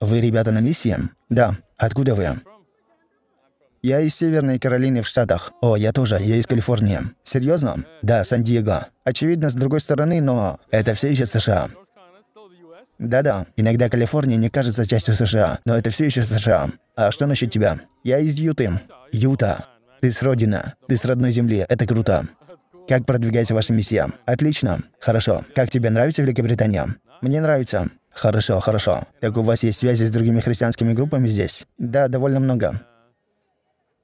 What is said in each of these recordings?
«Вы ребята на миссии?» «Да. Откуда вы?» «Я из Северной Каролины в Штатах». «О, я тоже. Я из Калифорнии». «Серьезно?» «Да, Сан-Диего». «Очевидно, с другой стороны, но это все еще США». Да-да, иногда Калифорния не кажется частью США, но это все еще США. А что насчет тебя? Я из Юты. Юта. Ты с родины, Ты с родной земли. Это круто. Как продвигается ваша миссия? Отлично. Хорошо. Как тебе нравится Великобритания? Мне нравится. Хорошо, хорошо. Так у вас есть связи с другими христианскими группами здесь? Да, довольно много.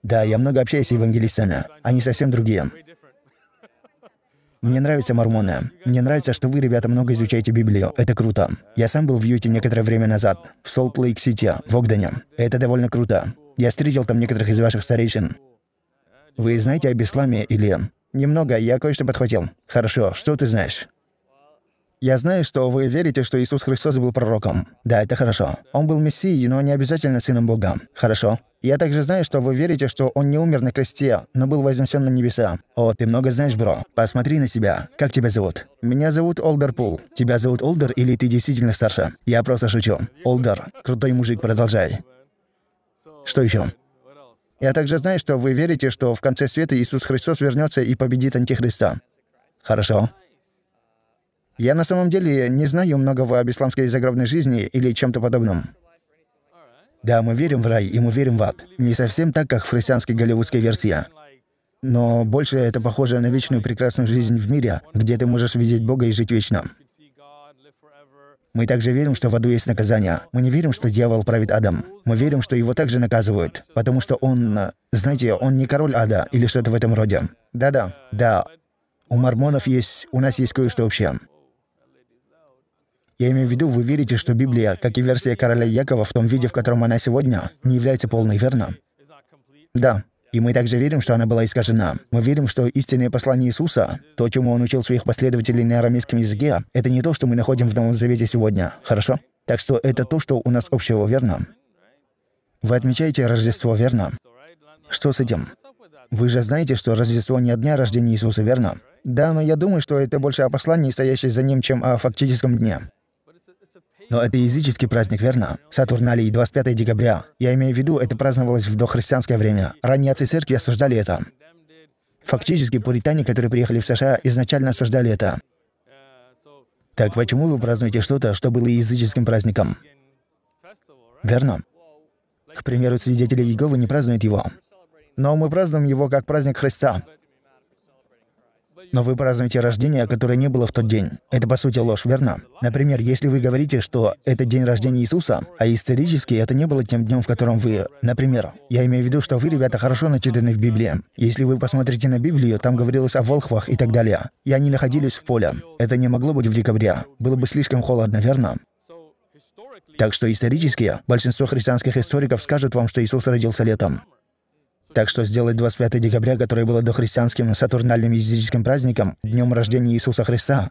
Да, я много общаюсь с евангелистами. Они совсем другие. Мне нравятся мормоны. Мне нравится, что вы, ребята, много изучаете Библию. Это круто. Я сам был в Юте некоторое время назад, в Солт-Лейк-Сити, в Огдене. Это довольно круто. Я встретил там некоторых из ваших старейшин. Вы знаете об исламе или... Немного, я кое-что подхватил. Хорошо, что ты знаешь? Я знаю, что вы верите, что Иисус Христос был пророком. Да, это хорошо. Он был Мессией, но не обязательно Сыном Бога. Хорошо. Я также знаю, что вы верите, что он не умер на кресте, но был вознесен на небеса. О, ты много знаешь, бро. Посмотри на себя. Как тебя зовут? Меня зовут Олдер Пул. Тебя зовут Олдер или ты действительно старше? Я просто шучу. Олдер, крутой мужик, продолжай. Что еще? Я также знаю, что вы верите, что в конце света Иисус Христос вернется и победит Антихриста. Хорошо. Я на самом деле не знаю многого об исламской загробной жизни или чем-то подобном. Да, мы верим в рай, и мы верим в ад. Не совсем так, как в голливудская версия, Но больше это похоже на вечную прекрасную жизнь в мире, где ты можешь видеть Бога и жить вечно. Мы также верим, что в аду есть наказание. Мы не верим, что дьявол правит адом. Мы верим, что его также наказывают, потому что он, знаете, он не король ада или что-то в этом роде. Да-да, да. У мормонов есть, у нас есть кое-что общее. Я имею в виду, вы верите, что Библия, как и версия короля Якова в том виде, в котором она сегодня, не является полной, верно? Да. И мы также верим, что она была искажена. Мы верим, что истинное послание Иисуса, то, чему он учил своих последователей на арамейском языке, это не то, что мы находим в Новом Завете сегодня, хорошо? Так что это то, что у нас общего, верно? Вы отмечаете Рождество, верно? Что с этим? Вы же знаете, что Рождество не от дня рождения Иисуса, верно? Да, но я думаю, что это больше о послании, стоящей за ним, чем о фактическом дне. Но это языческий праздник, верно? Сатурналий, 25 декабря. Я имею в виду, это праздновалось в дохристианское время. Ранние отцы церкви осуждали это. Фактически, пуритане, которые приехали в США, изначально осуждали это. Так почему вы празднуете что-то, что было языческим праздником? Верно. К примеру, свидетели Иеговы не празднуют его. Но мы празднуем его как праздник Христа. Но вы празднуете рождение, которое не было в тот день. Это, по сути, ложь, верно? Например, если вы говорите, что это день рождения Иисуса, а исторически это не было тем днем, в котором вы... Например, я имею в виду, что вы, ребята, хорошо начитаны в Библии. Если вы посмотрите на Библию, там говорилось о волхвах и так далее. И они находились в поле. Это не могло быть в декабре. Было бы слишком холодно, верно? Так что исторически большинство христианских историков скажут вам, что Иисус родился летом. Так что сделать 25 декабря, которое было дохристианским сатурнальным языческим праздником, днем рождения Иисуса Христа,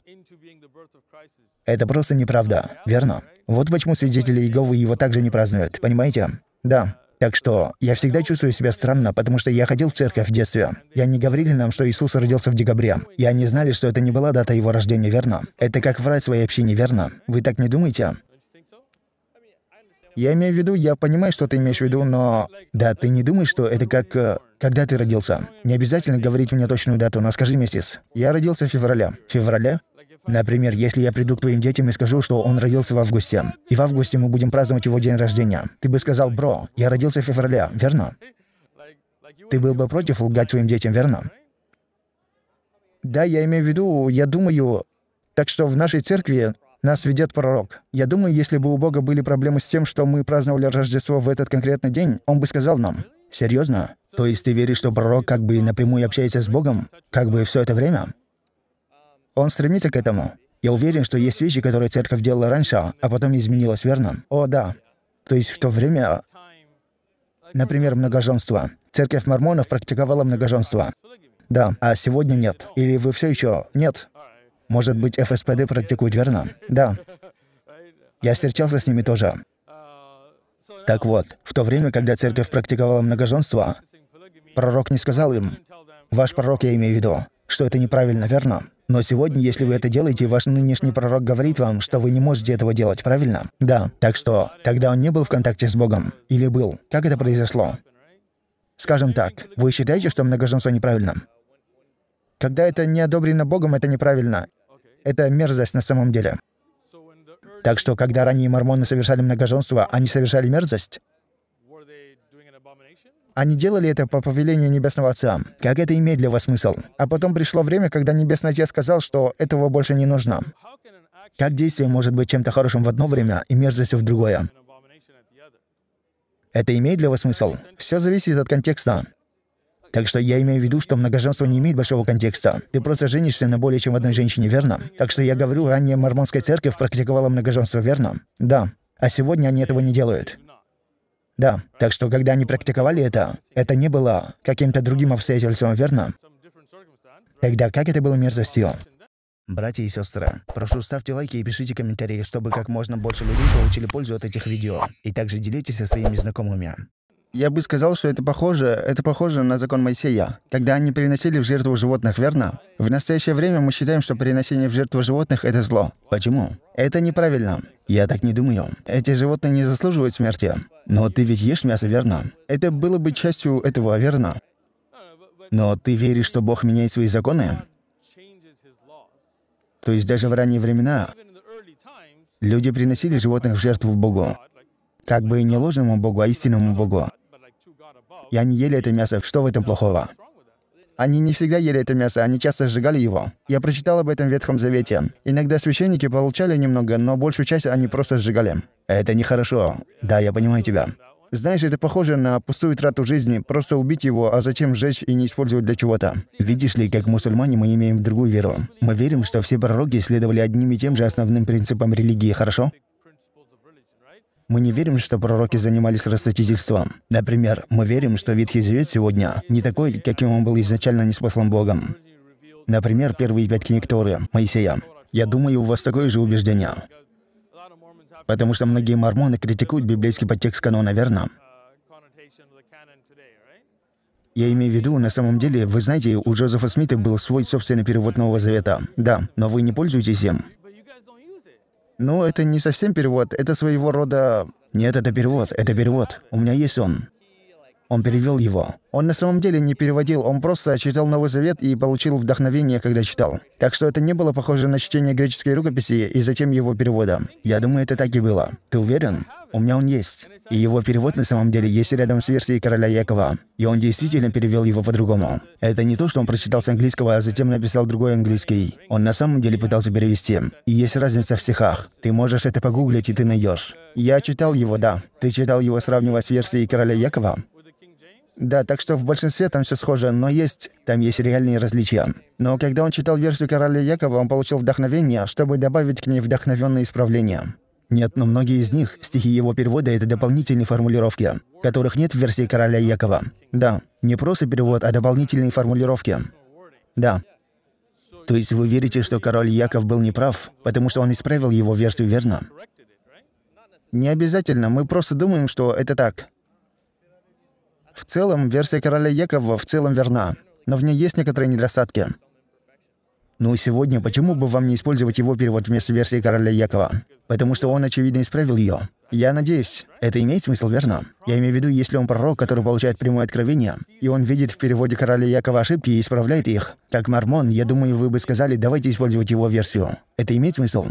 это просто неправда, верно? Вот почему свидетели Иеговы его также не празднуют, понимаете? Да. Так что, я всегда чувствую себя странно, потому что я ходил в церковь в детстве. Я не говорили нам, что Иисус родился в декабре. И они знали, что это не была дата его рождения, верно? Это как врать своей общине, верно? Вы так не думаете? Я имею в виду, я понимаю, что ты имеешь в виду, но... Да, ты не думаешь, что это как... Э, когда ты родился? Не обязательно говорить мне точную дату, но скажи, миссис. Я родился в феврале. Феврале? Например, если я приду к твоим детям и скажу, что он родился в августе, и в августе мы будем праздновать его день рождения, ты бы сказал, бро, я родился в феврале, верно? Ты был бы против лгать своим детям, верно? Да, я имею в виду, я думаю, так что в нашей церкви нас ведет пророк. Я думаю, если бы у Бога были проблемы с тем, что мы праздновали Рождество в этот конкретный день, он бы сказал нам. Серьезно? То есть ты веришь, что пророк как бы напрямую общается с Богом, как бы все это время? Он стремится к этому. Я уверен, что есть вещи, которые церковь делала раньше, а потом изменилась, верно? О, да. То есть в то время Например, многоженство. Церковь мормонов практиковала многоженство. Да, а сегодня нет. Или вы все еще нет. Может быть, ФСПД практикуют верно? Да. Я встречался с ними тоже. Так вот, в то время, когда церковь практиковала многоженство, пророк не сказал им, «Ваш пророк, я имею в виду, что это неправильно, верно?» Но сегодня, если вы это делаете, ваш нынешний пророк говорит вам, что вы не можете этого делать, правильно? Да. Так что, тогда он не был в контакте с Богом, или был, как это произошло? Скажем так, вы считаете, что многоженство неправильно? Когда это не одобрено Богом, это неправильно. Это мерзость на самом деле. Так что, когда ранние мормоны совершали многоженство, они совершали мерзость? Они делали это по повелению Небесного Отца. Как это имеет для вас смысл? А потом пришло время, когда Небесный Отец сказал, что этого больше не нужно. Как действие может быть чем-то хорошим в одно время и мерзостью в другое? Это имеет для вас смысл? Все зависит от контекста. Так что я имею в виду, что многоженство не имеет большого контекста. Ты просто женишься на более чем одной женщине, верно? Так что я говорю, ранее мормонская церковь практиковала многоженство, верно? Да. А сегодня они этого не делают. Да. Так что, когда они практиковали это, это не было каким-то другим обстоятельством, верно? Тогда как это было мерзостью? Братья и сестры, прошу ставьте лайки и пишите комментарии, чтобы как можно больше людей получили пользу от этих видео. И также делитесь со своими знакомыми. Я бы сказал, что это похоже, это похоже на закон Моисея, когда они приносили в жертву животных, верно? В настоящее время мы считаем, что приношение в жертву животных – это зло. Почему? Это неправильно. Я так не думаю. Эти животные не заслуживают смерти. Но ты ведь ешь мясо, верно? Это было бы частью этого, верно? Но ты веришь, что Бог меняет свои законы? То есть даже в ранние времена люди приносили животных в жертву Богу. Как бы и не ложному Богу, а истинному Богу. И они ели это мясо. Что в этом плохого? Они не всегда ели это мясо, они часто сжигали его. Я прочитал об этом в Ветхом Завете. Иногда священники получали немного, но большую часть они просто сжигали. Это нехорошо. Да, я понимаю тебя. Знаешь, это похоже на пустую трату жизни, просто убить его, а затем сжечь и не использовать для чего-то. Видишь ли, как мусульмане мы имеем другую веру. Мы верим, что все пророки следовали одним и тем же основным принципам религии, хорошо? Мы не верим, что пророки занимались расточительством. Например, мы верим, что Ветхий Завет сегодня не такой, каким он был изначально неспослан Богом. Например, первые пять книг Торы, Моисея. Я думаю, у вас такое же убеждение. Потому что многие мормоны критикуют библейский подтекст канона, верно? Я имею в виду, на самом деле, вы знаете, у Джозефа Смита был свой собственный перевод Нового Завета. Да, но вы не пользуетесь им. Ну, это не совсем перевод, это своего рода... Нет, это перевод, это перевод. У меня есть он. Он перевел его. Он на самом деле не переводил, он просто читал Новый Завет и получил вдохновение, когда читал. Так что это не было похоже на чтение греческой рукописи и затем его перевода. Я думаю, это так и было. Ты уверен? У меня он есть. И его перевод на самом деле есть рядом с версией короля Якова. И он действительно перевел его по-другому. Это не то, что он прочитал с английского, а затем написал другой английский. Он на самом деле пытался перевести. И есть разница в стихах. Ты можешь это погуглить, и ты найдешь. Я читал его, да. Ты читал его, сравнивая с версией короля Якова? Да, так что в большинстве там все схоже, но есть... Там есть реальные различия. Но когда он читал версию короля Якова, он получил вдохновение, чтобы добавить к ней вдохновенные исправления. Нет, но многие из них, стихи его перевода, это дополнительные формулировки, которых нет в версии короля Якова. Да, не просто перевод, а дополнительные формулировки. Да. То есть вы верите, что король Яков был неправ, потому что он исправил его версию верно? Не обязательно, мы просто думаем, что это так. В целом, версия короля Якова в целом верна, но в ней есть некоторые недостатки. Ну и сегодня почему бы вам не использовать его перевод вместо версии короля Якова? Потому что он, очевидно, исправил ее. Я надеюсь, это имеет смысл, верно? Я имею в виду, если он пророк, который получает прямое откровение, и он видит в переводе короля Якова ошибки и исправляет их. Как мормон, я думаю, вы бы сказали, давайте использовать его версию. Это имеет смысл?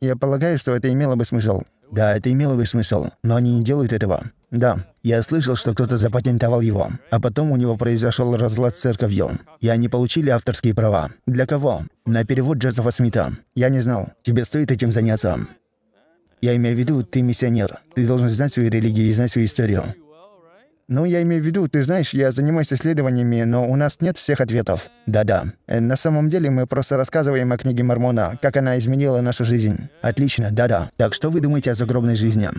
Я полагаю, что это имело бы смысл. Да, это имело бы смысл, но они не делают этого. Да, я слышал, что кто-то запатентовал его, а потом у него произошел разлад с церковью, и они получили авторские права. Для кого? На перевод Джозефа Смита. Я не знал. Тебе стоит этим заняться. Я имею в виду, ты миссионер. Ты должен знать свою религию и знать свою историю. Ну, я имею в виду, ты знаешь, я занимаюсь исследованиями, но у нас нет всех ответов. Да-да. Э, на самом деле мы просто рассказываем о книге Мормона, как она изменила нашу жизнь. Отлично, да-да. Так что вы думаете о загробной жизни?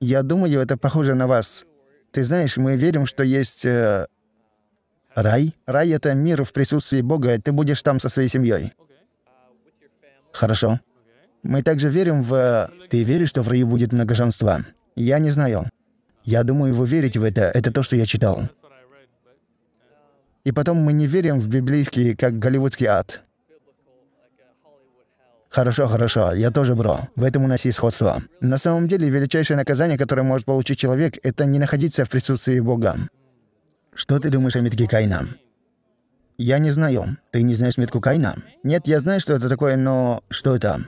Я думаю, это похоже на вас. Ты знаешь, мы верим, что есть... Э, рай? Рай — это мир в присутствии Бога, ты будешь там со своей семьей. Хорошо. Мы также верим в... Ты веришь, что в раю будет многоженство? Я не знаю. Я думаю, вы верите в это. Это то, что я читал. И потом мы не верим в библейский, как голливудский ад. Хорошо, хорошо, я тоже бро. В этом у нас есть сходство. На самом деле, величайшее наказание, которое может получить человек, это не находиться в присутствии Бога. Что ты думаешь о метке Кайна? Я не знаю. Ты не знаешь метку Кайна? Нет, я знаю, что это такое, но что это?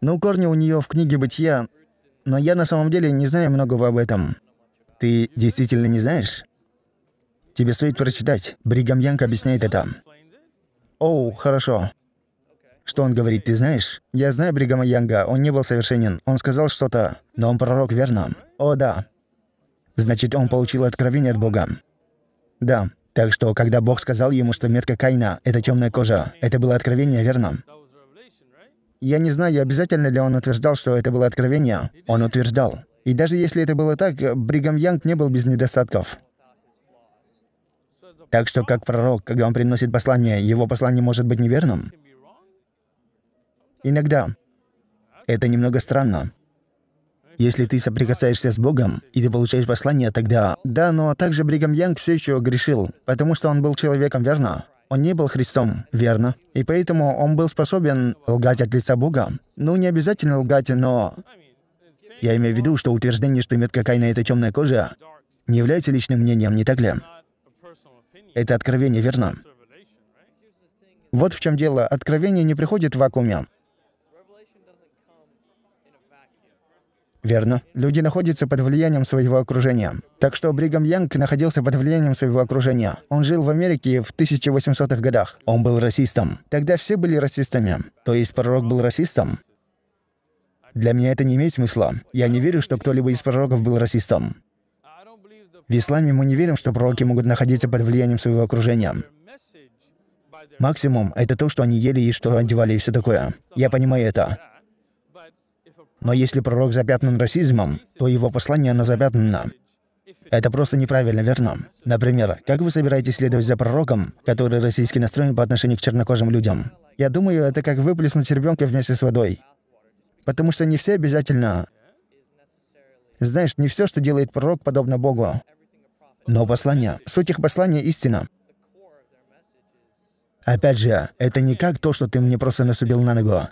Ну, корни у нее в книге «Бытия», но я на самом деле не знаю многого об этом. Ты действительно не знаешь? Тебе стоит прочитать. Бригам Янг объясняет это. Оу, хорошо. Что он говорит, ты знаешь? Я знаю Бригама Янга, он не был совершенен. Он сказал что-то, но он пророк, верно? О, да. Значит, он получил откровение от Бога. Да. Так что, когда Бог сказал ему, что метка Кайна – это темная кожа, это было откровение, верно? Я не знаю, обязательно ли он утверждал, что это было откровение. Он утверждал. И даже если это было так, Бригам Янг не был без недостатков. Так что, как пророк, когда он приносит послание, его послание может быть неверным? Иногда. Это немного странно. Если ты соприкасаешься с Богом, и ты получаешь послание, тогда... Да, но также Бригам Янг все еще грешил, потому что он был человеком, верно? Он не был Христом, верно? И поэтому он был способен лгать от лица Бога. Ну, не обязательно лгать, но... Я имею в виду, что утверждение, что метка Кайна — это темная кожа, не является личным мнением, не так ли? Это откровение, верно? Вот в чем дело. Откровение не приходит в вакууме. Верно. Люди находятся под влиянием своего окружения. Так что Бригам Янг находился под влиянием своего окружения. Он жил в Америке в 1800-х годах. Он был расистом. Тогда все были расистами. То есть пророк был расистом? Для меня это не имеет смысла. Я не верю, что кто-либо из пророков был расистом. В исламе мы не верим, что пророки могут находиться под влиянием своего окружения. Максимум — это то, что они ели и что одевали и все такое. Я понимаю это. Но если пророк запятнан расизмом, то его послание, оно запятнано. Это просто неправильно, верно? Например, как вы собираетесь следовать за пророком, который российский настроен по отношению к чернокожим людям? Я думаю, это как выплеснуть ребенка вместе с водой. Потому что не все обязательно... Знаешь, не все, что делает пророк, подобно Богу. Но послание, суть их послания — истина. Опять же, это не как то, что ты мне просто насубил на ногу.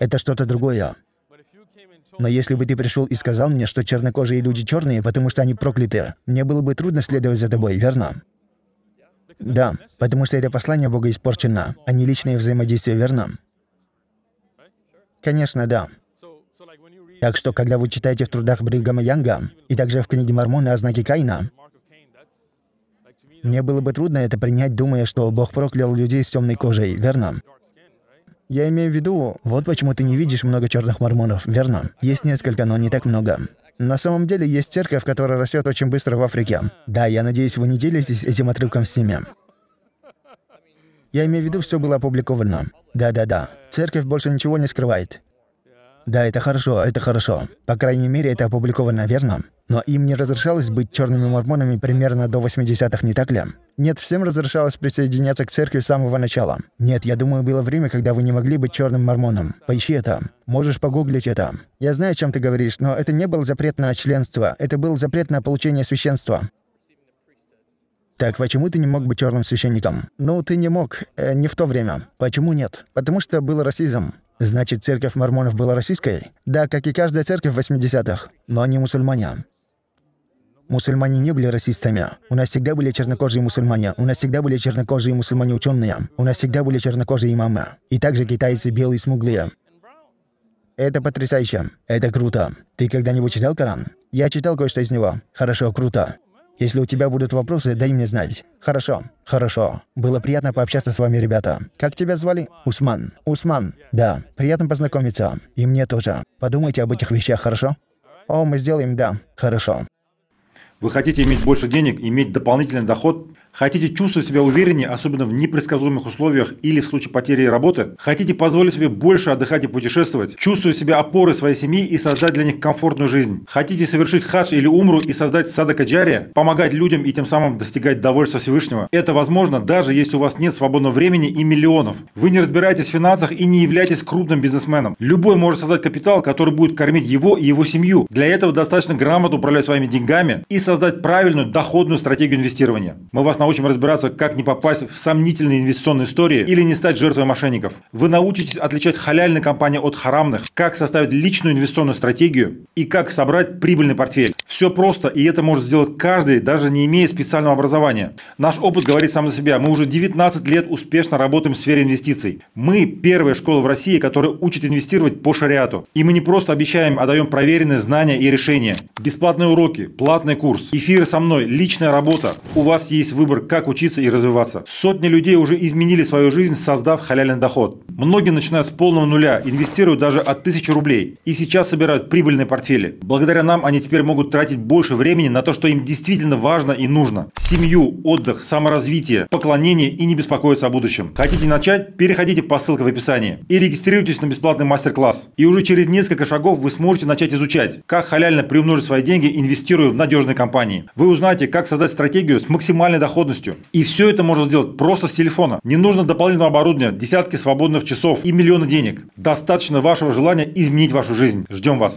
Это что-то другое. Но если бы ты пришел и сказал мне, что чернокожие люди черные, потому что они прокляты, мне было бы трудно следовать за тобой, верно? Да, потому что это послание Бога испорчено, а не личное взаимодействие, верно? Конечно, да. Так что, когда вы читаете в трудах Бригама Янга и также в книге Мормона о знаке Каина, мне было бы трудно это принять, думая, что Бог проклял людей с темной кожей, верно? Я имею в виду, вот почему ты не видишь много черных мормонов, верно? Есть несколько, но не так много. На самом деле есть церковь, которая растет очень быстро в Африке. Да, я надеюсь, вы не делитесь этим отрывком с ними. Я имею в виду, все было опубликовано. Да-да-да. Церковь больше ничего не скрывает. Да, это хорошо, это хорошо. По крайней мере, это опубликовано верно. Но им не разрешалось быть черными мормонами примерно до 80-х, не так ли? Нет, всем разрешалось присоединяться к церкви с самого начала. Нет, я думаю, было время, когда вы не могли быть черным мормоном. Поищи это. Можешь погуглить это. Я знаю, о чем ты говоришь, но это не был запрет на членство. Это был запрет на получение священства. Так почему ты не мог быть черным священником? Ну, ты не мог, э, не в то время. Почему нет? Потому что был расизм. Значит, церковь мормонов была российской? Да, как и каждая церковь в 80-х, но они мусульмане. Мусульмане не были расистами. У нас всегда были чернокожие мусульмане. У нас всегда были чернокожие мусульмане ученые. У нас всегда были чернокожие имамы. И также китайцы белые смуглые. Это потрясающе. Это круто. Ты когда-нибудь читал Коран? Я читал кое-что из него. Хорошо, круто. Если у тебя будут вопросы, дай мне знать. Хорошо, хорошо. Было приятно пообщаться с вами, ребята. Как тебя звали? Усман. Усман. Да, приятно познакомиться. И мне тоже. Подумайте об этих вещах, хорошо? О, мы сделаем, да. Хорошо. Вы хотите иметь больше денег, иметь дополнительный доход – Хотите чувствовать себя увереннее, особенно в непредсказуемых условиях или в случае потери работы? Хотите позволить себе больше отдыхать и путешествовать? Чувствовать себя опорой своей семьи и создать для них комфортную жизнь? Хотите совершить хадж или умру и создать садака джария? Помогать людям и тем самым достигать довольства Всевышнего? Это возможно, даже если у вас нет свободного времени и миллионов. Вы не разбираетесь в финансах и не являетесь крупным бизнесменом. Любой может создать капитал, который будет кормить его и его семью. Для этого достаточно грамотно управлять своими деньгами и создать правильную доходную стратегию инвестирования. Мы вас на научим разбираться, как не попасть в сомнительные инвестиционные истории или не стать жертвой мошенников. Вы научитесь отличать халяльные компании от харамных, как составить личную инвестиционную стратегию и как собрать прибыльный портфель. Все просто, и это может сделать каждый, даже не имея специального образования. Наш опыт говорит сам за себя. Мы уже 19 лет успешно работаем в сфере инвестиций. Мы первая школа в России, которая учит инвестировать по шариату. И мы не просто обещаем, а даем проверенные знания и решения. Бесплатные уроки, платный курс, эфиры со мной, личная работа. У вас есть выбор, как учиться и развиваться. Сотни людей уже изменили свою жизнь, создав халяльный доход. Многие начинают с полного нуля, инвестируют даже от 1000 рублей. И сейчас собирают прибыльные портфели. Благодаря нам они теперь могут тратить тратить больше времени на то, что им действительно важно и нужно. Семью, отдых, саморазвитие, поклонение и не беспокоиться о будущем. Хотите начать? Переходите по ссылке в описании и регистрируйтесь на бесплатный мастер-класс. И уже через несколько шагов вы сможете начать изучать, как халяльно приумножить свои деньги, инвестируя в надежные компании. Вы узнаете, как создать стратегию с максимальной доходностью. И все это можно сделать просто с телефона. Не нужно дополнительного оборудования, десятки свободных часов и миллионы денег. Достаточно вашего желания изменить вашу жизнь. Ждем вас!